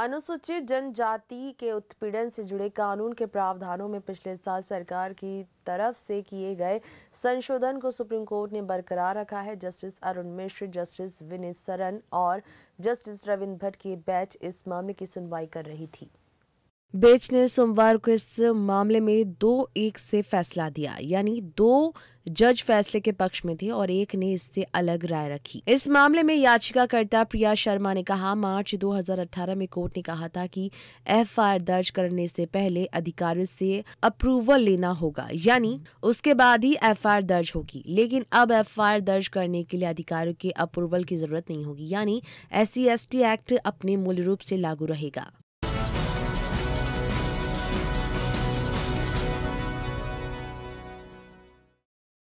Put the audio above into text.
अनुसूचित जनजाति के उत्पीड़न से जुड़े कानून के प्रावधानों में पिछले साल सरकार की तरफ से किए गए संशोधन को सुप्रीम कोर्ट ने बरकरार रखा है जस्टिस अरुण मिश्र जस्टिस विनीत सरन और जस्टिस रविंद्र भट्ट की बेंच इस मामले की सुनवाई कर रही थी बेंच ने सोमवार को इस मामले में दो एक से फैसला दिया यानी दो जज फैसले के पक्ष में थे और एक ने इससे अलग राय रखी इस मामले में याचिकाकर्ता प्रिया शर्मा ने कहा मार्च 2018 में कोर्ट ने कहा था कि एफआईआर दर्ज करने से पहले अधिकारियों से अप्रूवल लेना होगा यानी उसके बाद ही एफआईआर दर्ज होगी लेकिन अब एफआईआर दर्ज करने के लिए अधिकारियों के अप्रूवल की जरूरत नहीं होगी यानी एस सी एक्ट अपने मूल रूप से लागू रहेगा